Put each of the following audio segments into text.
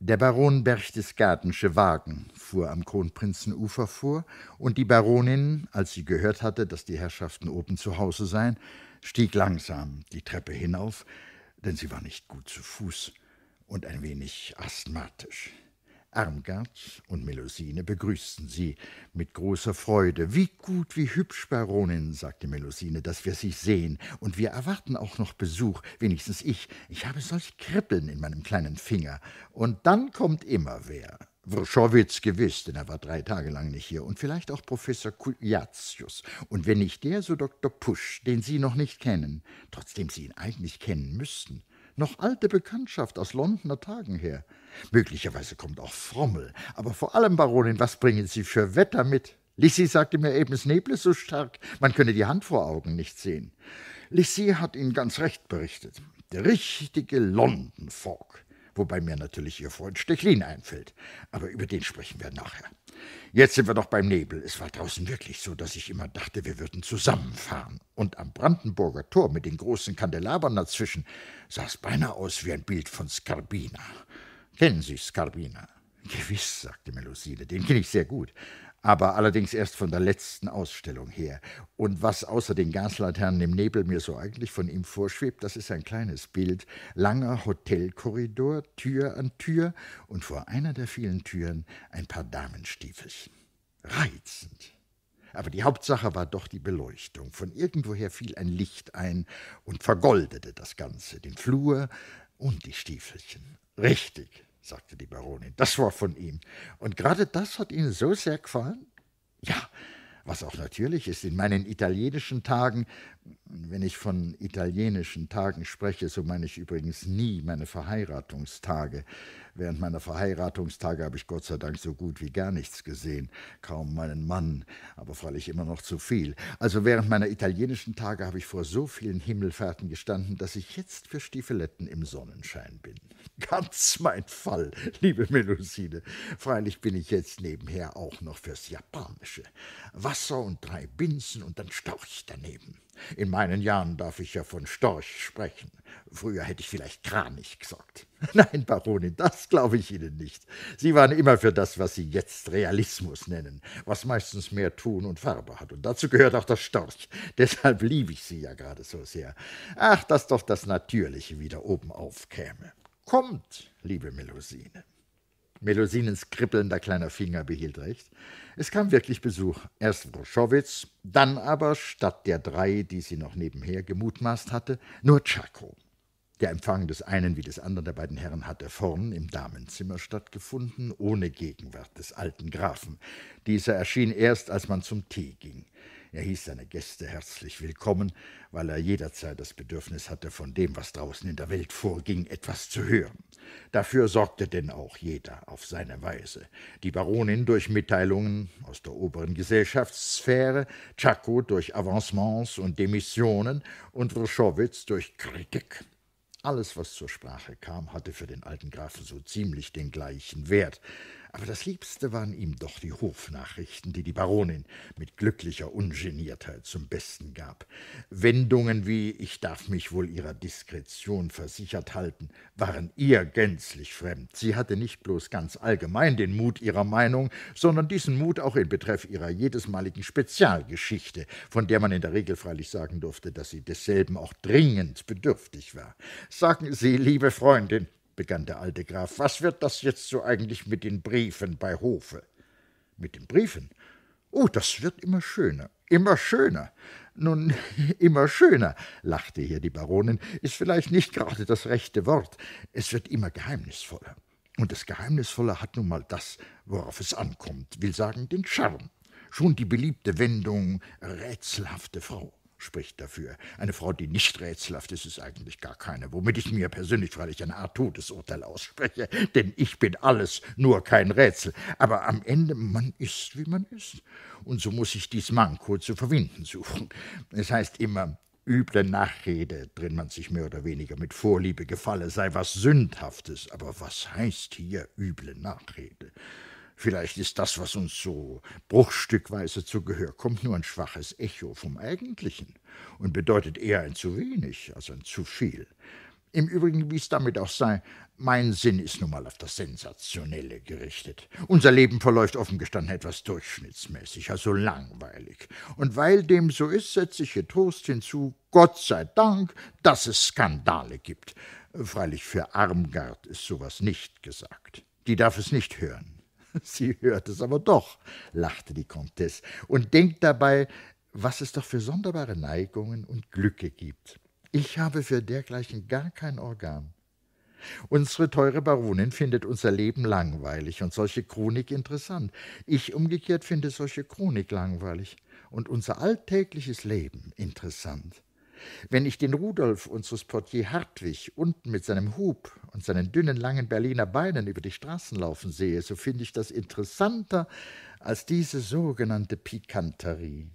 Der Baron Berchtesgadensche Wagen fuhr am Kronprinzenufer vor, und die Baronin, als sie gehört hatte, dass die Herrschaften oben zu Hause seien, stieg langsam die Treppe hinauf, denn sie war nicht gut zu Fuß und ein wenig asthmatisch. Armgard und Melusine begrüßten sie mit großer Freude. Wie gut, wie hübsch, Baronin, sagte Melusine, dass wir Sie sehen. Und wir erwarten auch noch Besuch, wenigstens ich. Ich habe solch Kribbeln in meinem kleinen Finger. Und dann kommt immer wer. Wrschowitz gewiss, denn er war drei Tage lang nicht hier, und vielleicht auch Professor Culjatius. Und wenn nicht der, so Dr. Pusch, den Sie noch nicht kennen, trotzdem Sie ihn eigentlich kennen müssten. Noch alte Bekanntschaft aus Londoner Tagen her. Möglicherweise kommt auch Frommel. Aber vor allem, Baronin, was bringen Sie für Wetter mit? Lissy sagte mir eben, es neble so stark, man könne die Hand vor Augen nicht sehen. Lissy hat Ihnen ganz recht berichtet. Der richtige London Fog. Wobei mir natürlich Ihr Freund Stechlin einfällt. Aber über den sprechen wir nachher. Jetzt sind wir doch beim Nebel. Es war draußen wirklich so, dass ich immer dachte, wir würden zusammenfahren. Und am Brandenburger Tor mit den großen Kandelabern dazwischen sah es beinahe aus wie ein Bild von Skarbina. Kennen Sie Skarbina? Gewiss, sagte Melusine, den kenne ich sehr gut, aber allerdings erst von der letzten Ausstellung her. Und was außer den Gaslaternen im Nebel mir so eigentlich von ihm vorschwebt, das ist ein kleines Bild. Langer Hotelkorridor, Tür an Tür und vor einer der vielen Türen ein paar Damenstiefelchen. Reizend. Aber die Hauptsache war doch die Beleuchtung. Von irgendwoher fiel ein Licht ein und vergoldete das Ganze, den Flur und die Stiefelchen. Richtig, sagte die Baronin, das war von ihm. Und gerade das hat Ihnen so sehr gefallen? Ja, was auch natürlich ist, in meinen italienischen Tagen wenn ich von italienischen Tagen spreche, so meine ich übrigens nie meine Verheiratungstage. Während meiner Verheiratungstage habe ich Gott sei Dank so gut wie gar nichts gesehen, kaum meinen Mann, aber freilich immer noch zu viel. Also während meiner italienischen Tage habe ich vor so vielen Himmelfahrten gestanden, dass ich jetzt für Stiefeletten im Sonnenschein bin. Ganz mein Fall, liebe Melusine. Freilich bin ich jetzt nebenher auch noch fürs Japanische. Wasser und drei Binsen und dann stauche daneben. In meinen Jahren darf ich ja von Storch sprechen. Früher hätte ich vielleicht Kranich gesagt. Nein, Baronin, das glaube ich Ihnen nicht. Sie waren immer für das, was Sie jetzt Realismus nennen, was meistens mehr Ton und Farbe hat. Und dazu gehört auch das Storch. Deshalb liebe ich Sie ja gerade so sehr. Ach, dass doch das Natürliche wieder oben aufkäme. Kommt, liebe Melusine. Melusinens kribbelnder kleiner Finger behielt recht. Es kam wirklich Besuch. Erst Wroschowitz, dann aber, statt der drei, die sie noch nebenher gemutmaßt hatte, nur Tschako. Der Empfang des einen wie des anderen der beiden Herren hatte vorn im Damenzimmer stattgefunden, ohne Gegenwart des alten Grafen. Dieser erschien erst, als man zum Tee ging. Er hieß seine Gäste herzlich willkommen, weil er jederzeit das Bedürfnis hatte, von dem, was draußen in der Welt vorging, etwas zu hören. Dafür sorgte denn auch jeder auf seine Weise. Die Baronin durch Mitteilungen aus der oberen Gesellschaftssphäre, Chaco durch Avancements und Demissionen und Wrschowitz durch Kritik. Alles, was zur Sprache kam, hatte für den alten Grafen so ziemlich den gleichen Wert aber das Liebste waren ihm doch die Hofnachrichten, die die Baronin mit glücklicher Ungeniertheit zum Besten gab. Wendungen wie »Ich darf mich wohl ihrer Diskretion versichert halten« waren ihr gänzlich fremd. Sie hatte nicht bloß ganz allgemein den Mut ihrer Meinung, sondern diesen Mut auch in Betreff ihrer jedesmaligen Spezialgeschichte, von der man in der Regel freilich sagen durfte, dass sie desselben auch dringend bedürftig war. Sagen Sie, liebe Freundin, begann der alte Graf, was wird das jetzt so eigentlich mit den Briefen bei Hofe? Mit den Briefen? Oh, das wird immer schöner, immer schöner. Nun, immer schöner, lachte hier die Baronin, ist vielleicht nicht gerade das rechte Wort. Es wird immer geheimnisvoller. Und das Geheimnisvolle hat nun mal das, worauf es ankommt, will sagen den Charme. Schon die beliebte Wendung rätselhafte Frau spricht dafür. Eine Frau, die nicht rätselhaft ist, ist eigentlich gar keine, womit ich mir persönlich freilich eine Art Todesurteil ausspreche, denn ich bin alles, nur kein Rätsel. Aber am Ende, man ist, wie man ist. Und so muss ich dies Manko zu verwinden suchen. Es heißt immer, üble Nachrede, drin man sich mehr oder weniger mit Vorliebe gefalle, sei was Sündhaftes. Aber was heißt hier üble Nachrede? Vielleicht ist das, was uns so bruchstückweise zu Gehör kommt, nur ein schwaches Echo vom Eigentlichen und bedeutet eher ein zu wenig als ein zu viel. Im Übrigen, wie es damit auch sei, mein Sinn ist nun mal auf das Sensationelle gerichtet. Unser Leben verläuft offen gestanden etwas durchschnittsmäßig, also langweilig. Und weil dem so ist, setze ich hier Trost hinzu, Gott sei Dank, dass es Skandale gibt. Freilich für Armgard ist sowas nicht gesagt. Die darf es nicht hören. Sie hört es aber doch, lachte die Comtesse, und denkt dabei, was es doch für sonderbare Neigungen und Glücke gibt. Ich habe für dergleichen gar kein Organ. Unsere teure Baronin findet unser Leben langweilig und solche Chronik interessant. Ich umgekehrt finde solche Chronik langweilig und unser alltägliches Leben interessant. Wenn ich den Rudolf, unseres Portier Hartwig, unten mit seinem Hub und seinen dünnen, langen Berliner Beinen über die Straßen laufen sehe, so finde ich das interessanter als diese sogenannte Pikanterie.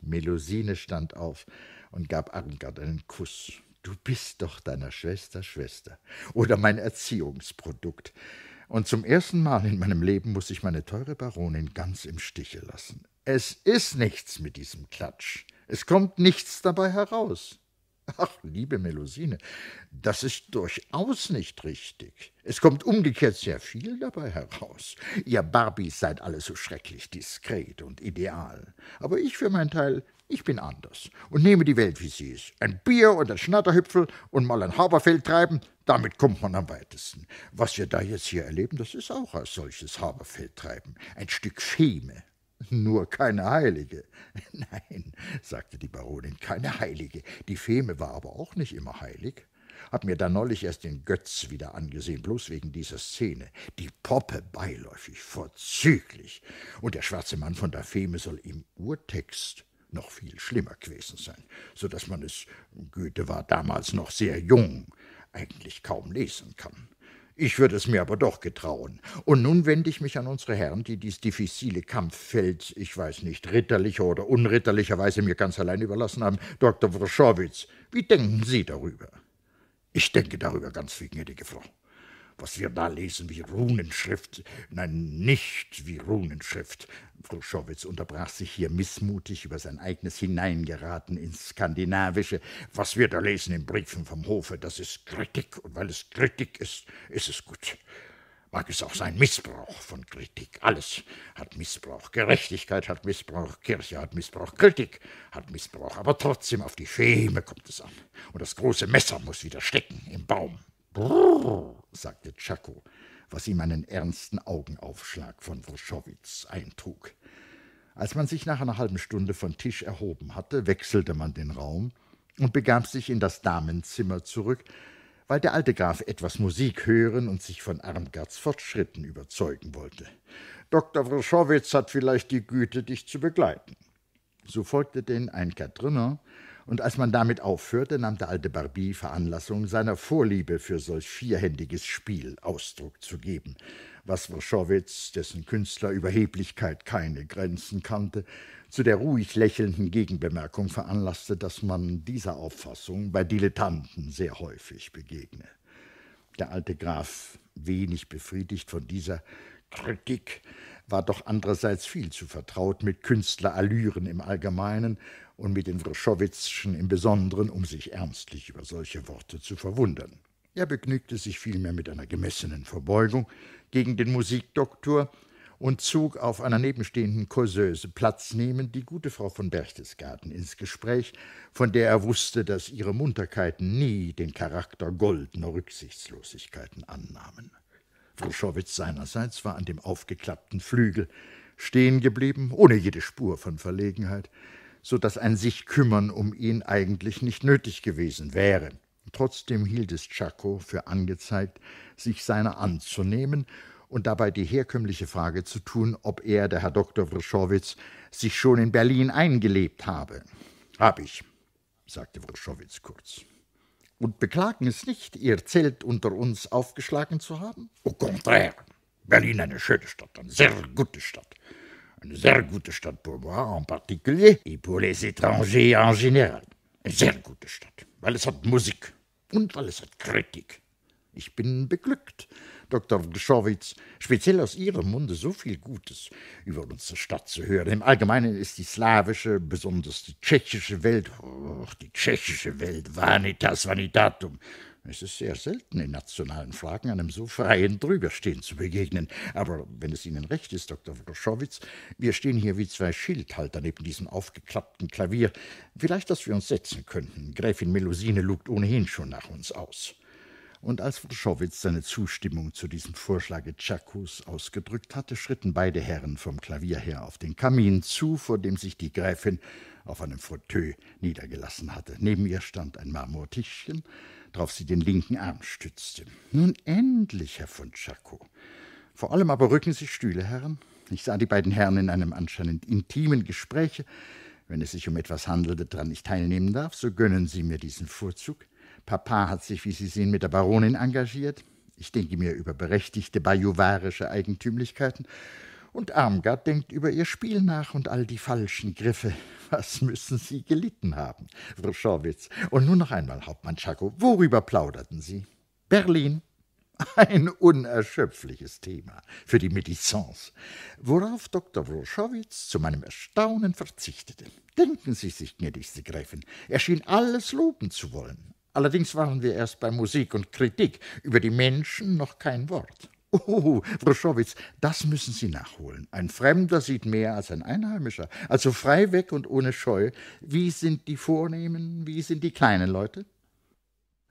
Melusine stand auf und gab Armgard einen Kuss. Du bist doch deiner Schwester Schwester oder mein Erziehungsprodukt. Und zum ersten Mal in meinem Leben muss ich meine teure Baronin ganz im Stiche lassen. Es ist nichts mit diesem Klatsch. Es kommt nichts dabei heraus. Ach, liebe Melusine, das ist durchaus nicht richtig. Es kommt umgekehrt sehr viel dabei heraus. Ihr Barbies seid alle so schrecklich diskret und ideal. Aber ich für meinen Teil, ich bin anders und nehme die Welt, wie sie ist. Ein Bier und ein Schnatterhüpfel und mal ein Haberfeld treiben, damit kommt man am weitesten. Was wir da jetzt hier erleben, das ist auch ein solches Haberfeld treiben. Ein Stück Feme, nur keine Heilige. Nein, sagte die Baronin, keine Heilige. Die Feme war aber auch nicht immer heilig. Hab mir da neulich erst den Götz wieder angesehen, bloß wegen dieser Szene. Die Poppe beiläufig, vorzüglich. Und der schwarze Mann von der Feme soll im Urtext noch viel schlimmer gewesen sein, so dass man es, Goethe war damals noch sehr jung, eigentlich kaum lesen kann. Ich würde es mir aber doch getrauen. Und nun wende ich mich an unsere Herren, die dies diffizile Kampffeld, ich weiß nicht, ritterlicher oder unritterlicherweise mir ganz allein überlassen haben. Dr. Wroschowitz, wie denken Sie darüber? Ich denke darüber ganz viel, gnädige Frau. Was wir da lesen wie Runenschrift, nein, nicht wie Runenschrift. Fruschowitz unterbrach sich hier missmutig über sein eigenes Hineingeraten ins Skandinavische. Was wir da lesen in Briefen vom Hofe, das ist Kritik, und weil es Kritik ist, ist es gut mag es auch sein Missbrauch von Kritik. Alles hat Missbrauch. Gerechtigkeit hat Missbrauch, Kirche hat Missbrauch, Kritik hat Missbrauch. Aber trotzdem auf die Schäme kommt es an. Und das große Messer muss wieder stecken im Baum. Brrr, sagte Tschakow, was ihm einen ernsten Augenaufschlag von Wroschowitz eintrug. Als man sich nach einer halben Stunde von Tisch erhoben hatte, wechselte man den Raum und begab sich in das Damenzimmer zurück, weil der alte Graf etwas Musik hören und sich von Armgards Fortschritten überzeugen wollte. Dr. Wroschowitz hat vielleicht die Güte, dich zu begleiten. So folgte denn ein Quadrinner, und als man damit aufhörte, nahm der alte Barbie Veranlassung, seiner Vorliebe für solch vierhändiges Spiel Ausdruck zu geben, was Warschowitz, dessen Künstlerüberheblichkeit keine Grenzen kannte, zu der ruhig lächelnden Gegenbemerkung veranlasste, dass man dieser Auffassung bei Dilettanten sehr häufig begegne. Der alte Graf, wenig befriedigt von dieser Kritik, war doch andererseits viel zu vertraut mit Künstlerallüren im Allgemeinen und mit den Wrschowitzschen im Besonderen, um sich ernstlich über solche Worte zu verwundern. Er begnügte sich vielmehr mit einer gemessenen Verbeugung gegen den Musikdoktor und zog auf einer nebenstehenden Kurseuse Platz nehmend die gute Frau von Berchtesgaden ins Gespräch, von der er wusste, dass ihre Munterkeiten nie den Charakter goldener Rücksichtslosigkeiten annahmen. Wrschowitz seinerseits war an dem aufgeklappten Flügel stehen geblieben, ohne jede Spur von Verlegenheit, so dass ein sich kümmern um ihn eigentlich nicht nötig gewesen wäre. Trotzdem hielt es Czako für angezeigt, sich seiner anzunehmen und dabei die herkömmliche Frage zu tun, ob er, der Herr Dr. Wrschowitz, sich schon in Berlin eingelebt habe. Hab ich, sagte Wrschowitz kurz und beklagen es nicht, ihr Zelt unter uns aufgeschlagen zu haben? Au contraire. Berlin eine schöne Stadt, eine sehr gute Stadt. Eine sehr gute Stadt pour moi en particulier et pour les étrangers en général. Eine sehr gute Stadt, weil es hat Musik und weil es hat Kritik. Ich bin beglückt, Dr. Wgschowitz, speziell aus Ihrem Munde so viel Gutes über unsere Stadt zu hören. Im Allgemeinen ist die slawische, besonders die tschechische Welt, oh, die tschechische Welt, vanitas vanitatum, es ist sehr selten, in nationalen Fragen einem so freien Drüberstehen zu begegnen. Aber wenn es Ihnen recht ist, Dr. Wroschowitz, wir stehen hier wie zwei Schildhalter neben diesem aufgeklappten Klavier. Vielleicht, dass wir uns setzen könnten. Gräfin Melusine lugt ohnehin schon nach uns aus und als Wrschowitz seine Zustimmung zu diesem Vorschlage Tschakus ausgedrückt hatte, schritten beide Herren vom Klavier her auf den Kamin zu, vor dem sich die Gräfin auf einem Fauteuil niedergelassen hatte. Neben ihr stand ein Marmortischchen, drauf sie den linken Arm stützte. Nun endlich, Herr von Tschakow. Vor allem aber rücken Sie Stühle Herren. Ich sah die beiden Herren in einem anscheinend intimen Gespräche. Wenn es sich um etwas handelte, dran ich teilnehmen darf, so gönnen Sie mir diesen Vorzug. Papa hat sich, wie Sie sehen, mit der Baronin engagiert. Ich denke mir über berechtigte bajuwarische Eigentümlichkeiten. Und Armgard denkt über ihr Spiel nach und all die falschen Griffe. Was müssen Sie gelitten haben, Wroschowitz? Und nun noch einmal, Hauptmann Schako, worüber plauderten Sie? Berlin. Ein unerschöpfliches Thema für die Medizance, worauf Dr. Wroschowitz zu meinem Erstaunen verzichtete. Denken Sie sich, gnädigste Gräfin, er schien alles loben zu wollen, Allerdings waren wir erst bei Musik und Kritik, über die Menschen noch kein Wort. Oh, Wroschowitz, das müssen Sie nachholen. Ein Fremder sieht mehr als ein Einheimischer. Also frei weg und ohne Scheu. Wie sind die Vornehmen, wie sind die kleinen Leute?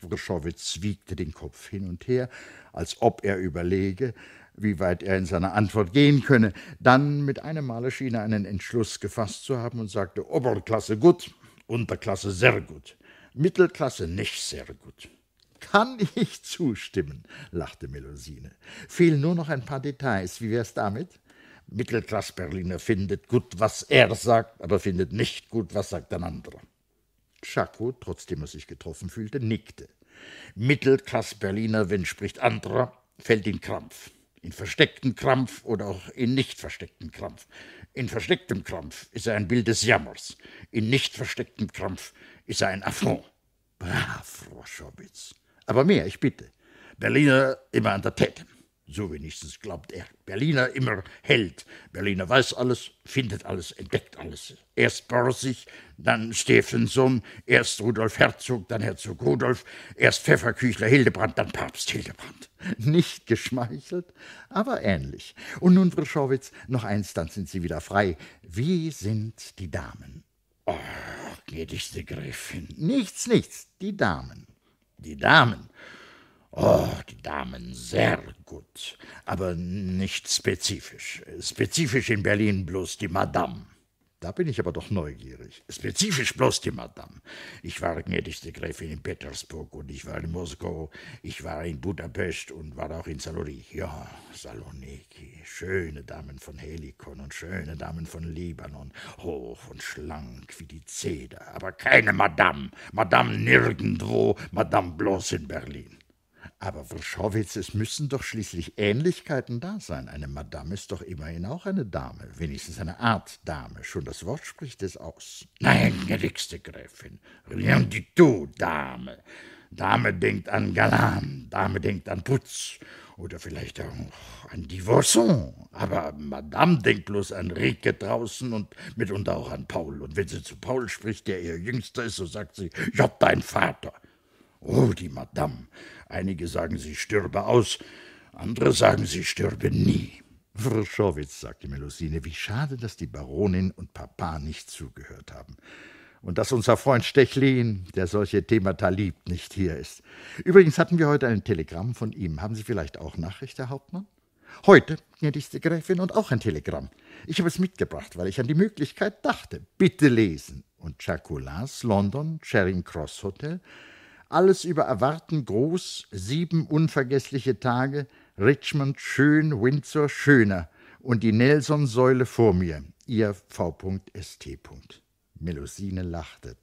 Wroschowitz wiegte den Kopf hin und her, als ob er überlege, wie weit er in seiner Antwort gehen könne. Dann mit einem Male schien er einen Entschluss gefasst zu haben und sagte: Oberklasse gut, Unterklasse sehr gut. Mittelklasse nicht sehr gut. Kann ich zustimmen, lachte Melusine. Fehlen nur noch ein paar Details. Wie wär's damit? Mittelklass-Berliner findet gut, was er sagt, aber findet nicht gut, was sagt ein anderer. Chaco, trotzdem er sich getroffen fühlte, nickte. Mittelklass-Berliner, wenn spricht anderer, fällt in Krampf. In versteckten Krampf oder auch in nicht versteckten Krampf. In verstecktem Krampf ist er ein Bild des Jammers. In nicht verstecktem Krampf ist ein Affront. Brav, Roschowitz. Aber mehr, ich bitte. Berliner immer an der Tete. So wenigstens glaubt er. Berliner immer Held. Berliner weiß alles, findet alles, entdeckt alles. Erst Borsig, dann Stephenson, erst Rudolf Herzog, dann Herzog Rudolf, erst Pfefferküchler Hildebrand, dann Papst Hildebrand. Nicht geschmeichelt, aber ähnlich. Und nun, Wrschowitz, noch eins, dann sind Sie wieder frei. Wie sind die Damen? Oh, gnädigste Gräfin. Nichts, nichts, die Damen. Die Damen. Oh, die Damen, sehr gut. Aber nicht spezifisch. Spezifisch in Berlin bloß die Madame. Da bin ich aber doch neugierig. Spezifisch bloß die Madame. Ich war gnädigste Gräfin in Petersburg und ich war in Moskau, ich war in Budapest und war auch in Saloniki. Ja, Saloniki. Schöne Damen von Helikon und schöne Damen von Libanon. Hoch und schlank wie die Zeder. Aber keine Madame. Madame nirgendwo, Madame bloß in Berlin. Aber Wrschowitz, es müssen doch schließlich Ähnlichkeiten da sein. Eine Madame ist doch immerhin auch eine Dame, wenigstens eine Art Dame. Schon das Wort spricht es aus. Nein, gnädigste Gräfin, rien du tout, Dame. Dame denkt an Galan, Dame denkt an Putz oder vielleicht auch an Divorson. Aber Madame denkt bloß an Rike draußen und mitunter auch an Paul. Und wenn sie zu Paul spricht, der ihr Jüngster ist, so sagt sie, Job, dein Vater. Oh, die Madame. Einige sagen, sie stürbe aus, andere sagen, sie stürbe nie. Wrschowitz, sagte Melusine, wie schade, dass die Baronin und Papa nicht zugehört haben. Und dass unser Freund Stechlin, der solche Themata liebt, nicht hier ist. Übrigens hatten wir heute ein Telegramm von ihm. Haben Sie vielleicht auch Nachricht, Herr Hauptmann? Heute, gnädigste Gräfin, und auch ein Telegramm. Ich habe es mitgebracht, weil ich an die Möglichkeit dachte. Bitte lesen. Und Chaculas, London, Charing Cross Hotel, alles über Erwarten groß, sieben unvergessliche Tage, Richmond schön, Windsor schöner und die Nelson-Säule vor mir, ihr V.S.T. Melusine lachte.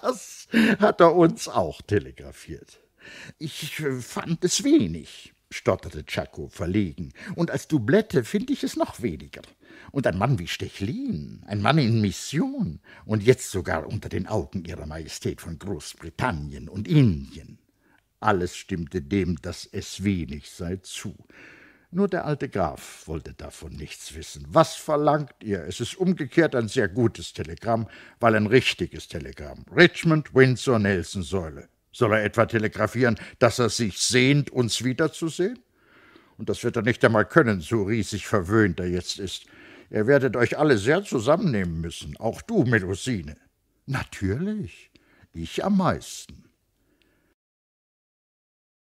Das hat er uns auch telegrafiert. Ich äh, fand es wenig, stotterte Chaco verlegen, und als Dublette finde ich es noch weniger und ein Mann wie Stechlin, ein Mann in Mission und jetzt sogar unter den Augen Ihrer Majestät von Großbritannien und Indien. Alles stimmte dem, dass es wenig sei, zu. Nur der alte Graf wollte davon nichts wissen. Was verlangt ihr? Es ist umgekehrt ein sehr gutes Telegramm, weil ein richtiges Telegramm. Richmond, Windsor, Nelson Säule. Soll er etwa telegrafieren, dass er sich sehnt, uns wiederzusehen? Und das wird er nicht einmal können, so riesig verwöhnt er jetzt ist. Ihr werdet euch alle sehr zusammennehmen müssen, auch du, Melusine. Natürlich, ich am meisten.